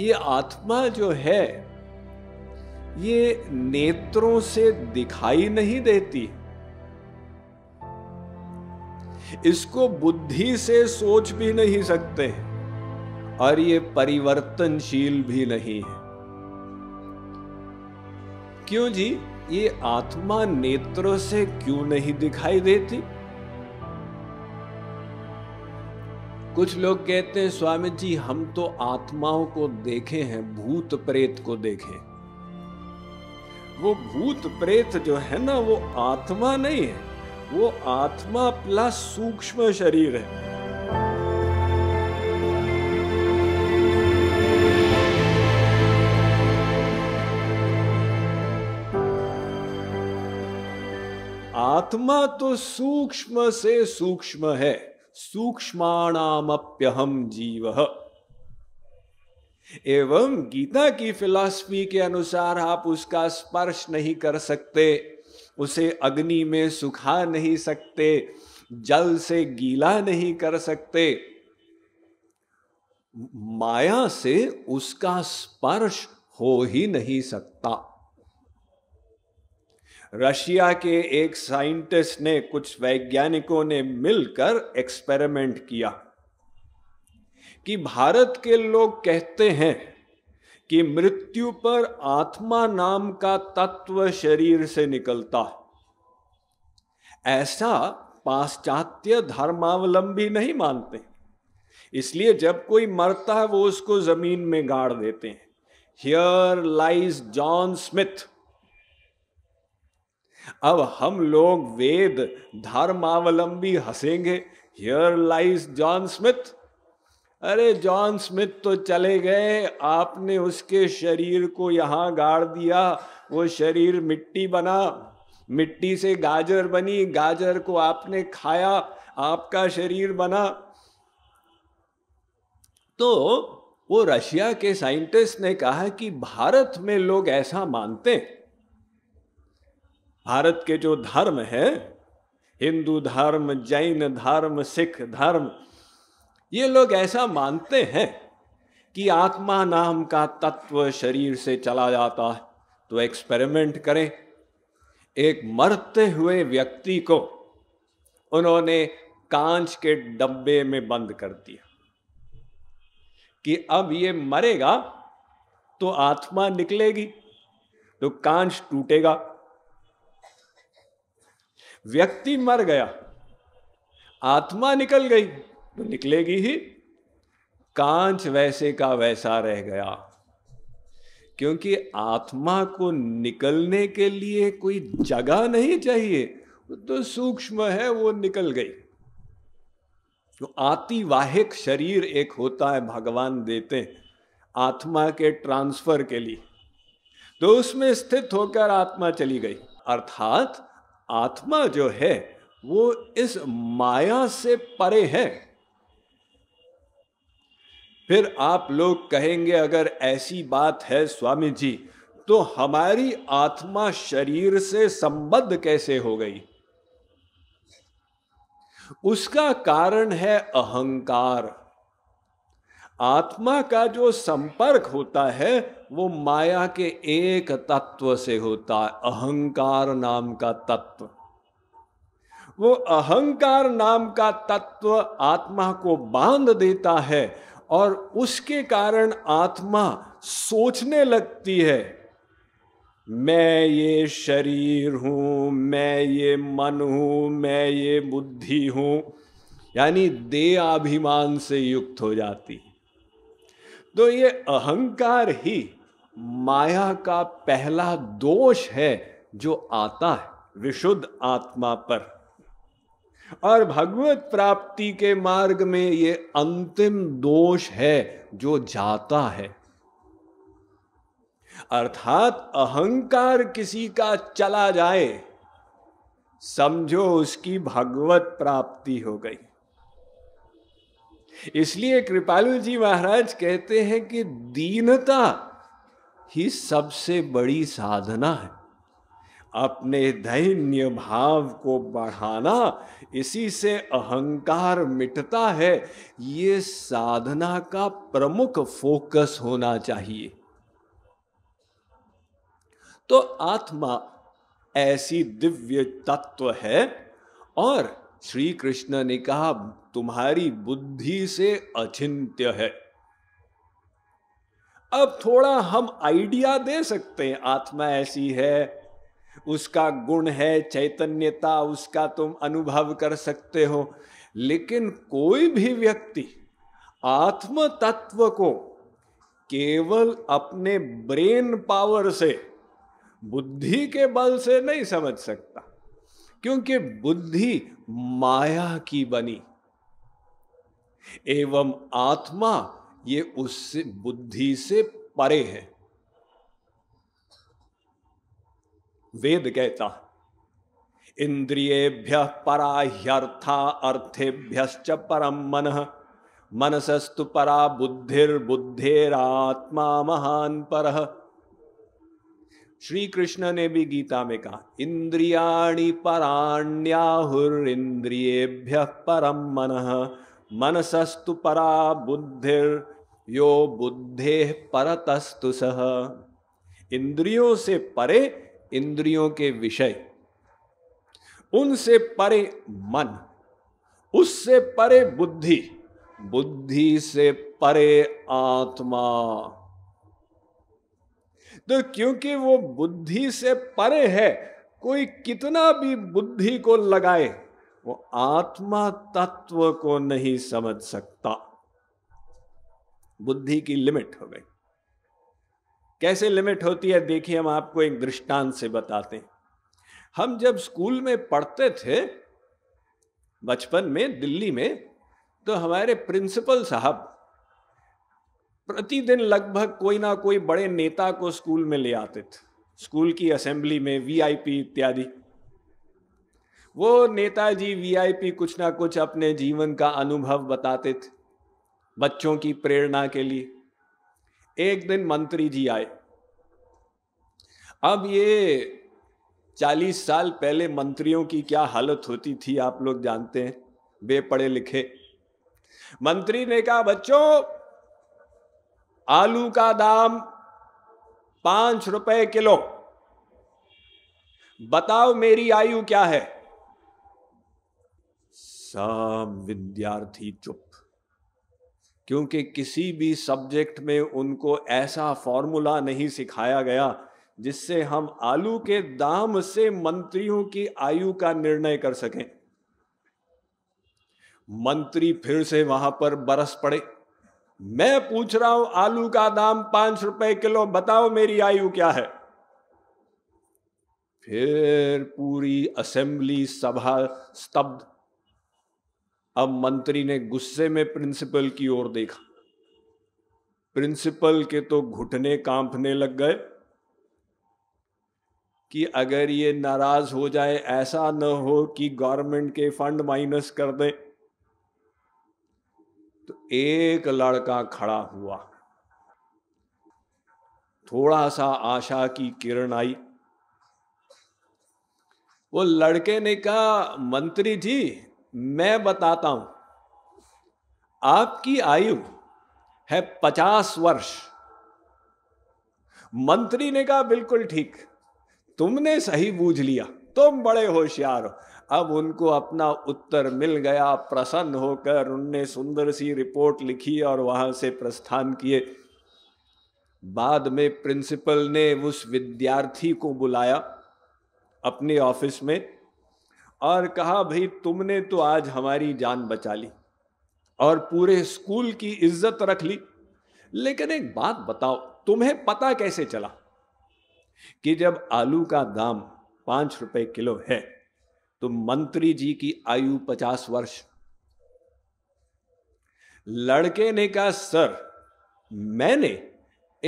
ये आत्मा जो है ये नेत्रों से दिखाई नहीं देती इसको बुद्धि से सोच भी नहीं सकते और ये परिवर्तनशील भी नहीं है क्यों जी ये आत्मा नेत्रों से क्यों नहीं दिखाई देती कुछ लोग कहते हैं स्वामी जी हम तो आत्माओं को देखे हैं भूत प्रेत को देखे वो भूत प्रेत जो है ना वो आत्मा नहीं है वो आत्मा प्लस सूक्ष्म शरीर है आत्मा तो सूक्ष्म से सूक्ष्म है सूक्ष्माणाम्यहम जीव एवं गीता की फिलॉसफी के अनुसार आप उसका स्पर्श नहीं कर सकते उसे अग्नि में सुखा नहीं सकते जल से गीला नहीं कर सकते माया से उसका स्पर्श हो ही नहीं सकता रशिया के एक साइंटिस्ट ने कुछ वैज्ञानिकों ने मिलकर एक्सपेरिमेंट किया कि भारत के लोग कहते हैं कि मृत्यु पर आत्मा नाम का तत्व शरीर से निकलता ऐसा पाश्चात्य धर्मावलंबी नहीं मानते इसलिए जब कोई मरता है वो उसको जमीन में गाड़ देते हैं हियर लाइज जॉन स्मिथ अब हम लोग वेद धर्मावलंबी हंसेंगे हियर लाइज जॉन स्मिथ अरे जॉन स्मिथ तो चले गए आपने उसके शरीर को यहाँ गाड़ दिया वो शरीर मिट्टी बना मिट्टी से गाजर बनी गाजर को आपने खाया आपका शरीर बना तो वो रशिया के साइंटिस्ट ने कहा कि भारत में लोग ऐसा मानते हैं भारत के जो धर्म है हिंदू धर्म जैन धर्म सिख धर्म ये लोग ऐसा मानते हैं कि आत्मा नाम का तत्व शरीर से चला जाता है तो एक्सपेरिमेंट करें एक मरते हुए व्यक्ति को उन्होंने कांच के डब्बे में बंद कर दिया कि अब ये मरेगा तो आत्मा निकलेगी तो कांच टूटेगा व्यक्ति मर गया आत्मा निकल गई तो निकलेगी ही कांच वैसे का वैसा रह गया क्योंकि आत्मा को निकलने के लिए कोई जगह नहीं चाहिए तो सूक्ष्म है वो निकल गई तो आतिवाहिक शरीर एक होता है भगवान देते आत्मा के ट्रांसफर के लिए तो उसमें स्थित होकर आत्मा चली गई अर्थात आत्मा जो है वो इस माया से परे है फिर आप लोग कहेंगे अगर ऐसी बात है स्वामी जी तो हमारी आत्मा शरीर से संबद्ध कैसे हो गई उसका कारण है अहंकार आत्मा का जो संपर्क होता है वो माया के एक तत्व से होता है अहंकार नाम का तत्व वो अहंकार नाम का तत्व आत्मा को बांध देता है और उसके कारण आत्मा सोचने लगती है मैं ये शरीर हूं मैं ये मन हूं मैं ये बुद्धि हूं यानी देहाभिमान से युक्त हो जाती है तो ये अहंकार ही माया का पहला दोष है जो आता है विशुद्ध आत्मा पर और भगवत प्राप्ति के मार्ग में ये अंतिम दोष है जो जाता है अर्थात अहंकार किसी का चला जाए समझो उसकी भगवत प्राप्ति हो गई इसलिए कृपालू जी महाराज कहते हैं कि दीनता ही सबसे बड़ी साधना है अपने दैन्य भाव को बढ़ाना इसी से अहंकार मिटता है ये साधना का प्रमुख फोकस होना चाहिए तो आत्मा ऐसी दिव्य तत्व है और श्री कृष्ण ने कहा तुम्हारी बुद्धि से अचिंत्य है अब थोड़ा हम आइडिया दे सकते हैं आत्मा ऐसी है उसका गुण है चैतन्यता उसका तुम अनुभव कर सकते हो लेकिन कोई भी व्यक्ति आत्म तत्व को केवल अपने ब्रेन पावर से बुद्धि के बल से नहीं समझ सकता क्योंकि बुद्धि माया की बनी एवं आत्मा ये उससे बुद्धि से परे है वेद कहता इंद्रियेभ्य पराह्यर्था अर्थेभ्य परम मन मनसस्तु परा बुद्धिर्बुद्धिरात्मा महान पर श्री कृष्ण ने भी गीता में कहा इंद्रियाणी पराण्याहुरिंद्रियेभ्य परम मन मनसस्तु परा बुद्धिर यो बुद्धे परतस्तु सह इंद्रियों से परे इंद्रियों के विषय उनसे परे मन उससे परे बुद्धि बुद्धि से परे आत्मा तो क्योंकि वो बुद्धि से परे है कोई कितना भी बुद्धि को लगाए वो आत्मा तत्व को नहीं समझ सकता बुद्धि की लिमिट हो गई कैसे लिमिट होती है देखिए हम आपको एक दृष्टांत से बताते हैं हम जब स्कूल में पढ़ते थे बचपन में दिल्ली में तो हमारे प्रिंसिपल साहब प्रतिदिन लगभग कोई ना कोई बड़े नेता को स्कूल में ले आते थे स्कूल की असेंबली में वीआईपी इत्यादि वो नेताजी वीआईपी कुछ ना कुछ अपने जीवन का अनुभव बताते थे बच्चों की प्रेरणा के लिए एक दिन मंत्री जी आए अब ये चालीस साल पहले मंत्रियों की क्या हालत होती थी आप लोग जानते हैं बेपढ़े लिखे मंत्री ने कहा बच्चों आलू का दाम पांच रुपए किलो बताओ मेरी आयु क्या है सब विद्यार्थी चुप क्योंकि किसी भी सब्जेक्ट में उनको ऐसा फॉर्मूला नहीं सिखाया गया जिससे हम आलू के दाम से मंत्रियों की आयु का निर्णय कर सकें मंत्री फिर से वहां पर बरस पड़े मैं पूछ रहा हूं आलू का दाम पांच रुपए किलो बताओ मेरी आयु क्या है फिर पूरी असेंबली सभा स्तब्ध अब मंत्री ने गुस्से में प्रिंसिपल की ओर देखा प्रिंसिपल के तो घुटने कांपने लग गए कि अगर ये नाराज हो जाए ऐसा न हो कि गवर्नमेंट के फंड माइनस कर दें तो एक लड़का खड़ा हुआ थोड़ा सा आशा की किरण आई वो लड़के ने कहा मंत्री जी मैं बताता हूं आपकी आयु है पचास वर्ष मंत्री ने कहा बिल्कुल ठीक तुमने सही बूझ लिया तुम बड़े होशियार हो अब उनको अपना उत्तर मिल गया प्रसन्न होकर उनने सुंदर सी रिपोर्ट लिखी और वहां से प्रस्थान किए बाद में प्रिंसिपल ने उस विद्यार्थी को बुलाया अपने ऑफिस में और कहा भाई तुमने तो आज हमारी जान बचा ली और पूरे स्कूल की इज्जत रख ली लेकिन एक बात बताओ तुम्हें पता कैसे चला कि जब आलू का दाम पांच रुपए किलो है तो मंत्री जी की आयु पचास वर्ष लड़के ने कहा सर मैंने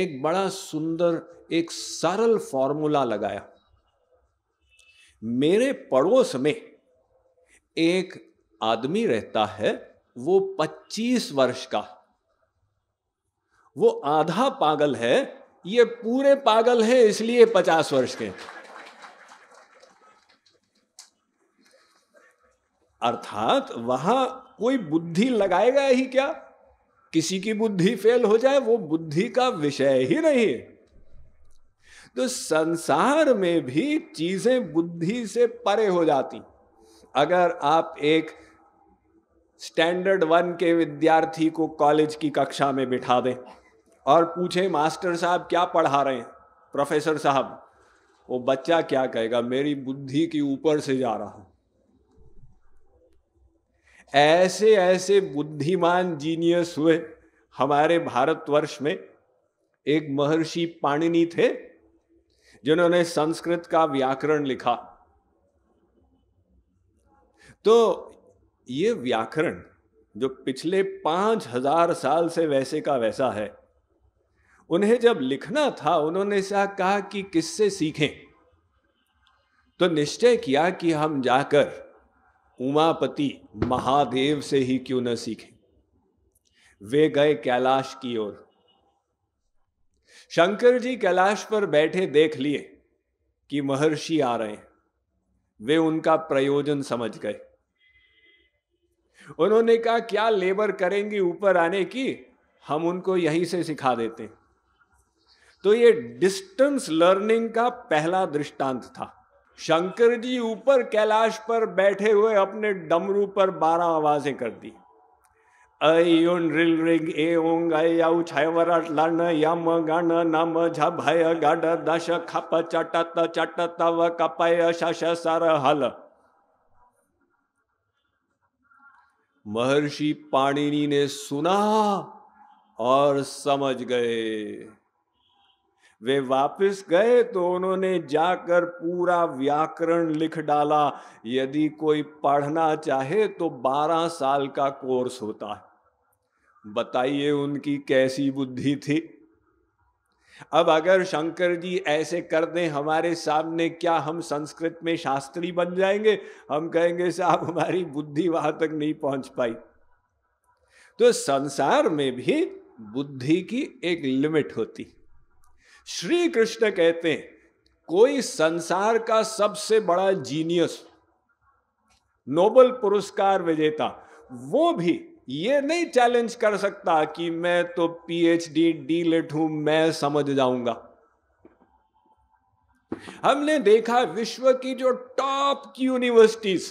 एक बड़ा सुंदर एक सरल फॉर्मूला लगाया मेरे पड़ोस में एक आदमी रहता है वो 25 वर्ष का वो आधा पागल है ये पूरे पागल है इसलिए 50 वर्ष के अर्थात वहां कोई बुद्धि लगाएगा ही क्या किसी की बुद्धि फेल हो जाए वो बुद्धि का विषय ही नहीं है तो संसार में भी चीजें बुद्धि से परे हो जाती अगर आप एक स्टैंडर्ड वन के विद्यार्थी को कॉलेज की कक्षा में बिठा दें और पूछे मास्टर साहब क्या पढ़ा रहे हैं प्रोफेसर साहब वो बच्चा क्या कहेगा मेरी बुद्धि के ऊपर से जा रहा हूं ऐसे ऐसे बुद्धिमान जीनियस हुए हमारे भारतवर्ष में एक महर्षि पाणिनि थे जिन्होंने संस्कृत का व्याकरण लिखा तो ये व्याकरण जो पिछले पांच हजार साल से वैसे का वैसा है उन्हें जब लिखना था उन्होंने सा कहा कि किससे सीखें तो निश्चय किया कि हम जाकर उमापति महादेव से ही क्यों न सीखे वे गए कैलाश की ओर शंकर जी कैलाश पर बैठे देख लिए कि महर्षि आ रहे हैं वे उनका प्रयोजन समझ गए उन्होंने कहा क्या लेबर करेंगे ऊपर आने की हम उनको यहीं से सिखा देते हैं तो ये डिस्टेंस लर्निंग का पहला दृष्टांत था शंकर जी ऊपर कैलाश पर बैठे हुए अपने डमरू पर बारह आवाजें कर दी अयोन रिग ए ओंग आउ छायवराट लन दश खप चटत चट तव कपय महर्षि पाणिनि ने सुना और समझ गए वे वापस गए तो उन्होंने जाकर पूरा व्याकरण लिख डाला यदि कोई पढ़ना चाहे तो बारह साल का कोर्स होता है बताइए उनकी कैसी बुद्धि थी अब अगर शंकर जी ऐसे कर दें हमारे सामने क्या हम संस्कृत में शास्त्री बन जाएंगे हम कहेंगे साहब हमारी बुद्धि वहां तक नहीं पहुंच पाई तो संसार में भी बुद्धि की एक लिमिट होती श्री कृष्ण कहते हैं कोई संसार का सबसे बड़ा जीनियस नोबल पुरस्कार विजेता वो भी ये नहीं चैलेंज कर सकता कि मैं तो पीएचडी डी लिट हूं मैं समझ जाऊंगा हमने देखा विश्व की जो टॉप की यूनिवर्सिटीज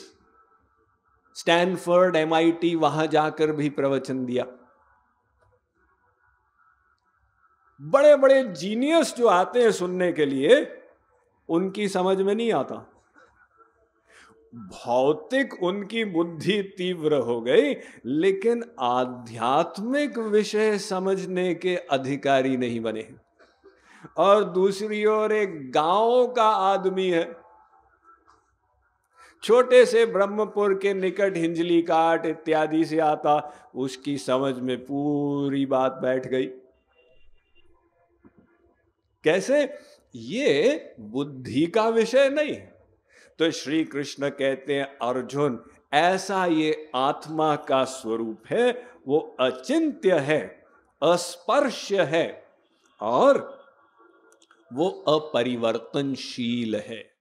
स्टैनफोर्ड एमआईटी वहां जाकर भी प्रवचन दिया बड़े बड़े जीनियस जो आते हैं सुनने के लिए उनकी समझ में नहीं आता भौतिक उनकी बुद्धि तीव्र हो गई लेकिन आध्यात्मिक विषय समझने के अधिकारी नहीं बने और दूसरी ओर एक गांव का आदमी है छोटे से ब्रह्मपुर के निकट हिंजली काट इत्यादि से आता उसकी समझ में पूरी बात बैठ गई कैसे ये बुद्धि का विषय नहीं तो श्री कृष्ण कहते हैं अर्जुन ऐसा ये आत्मा का स्वरूप है वो अचिंत्य है अस्पर्श है और वो अपरिवर्तनशील है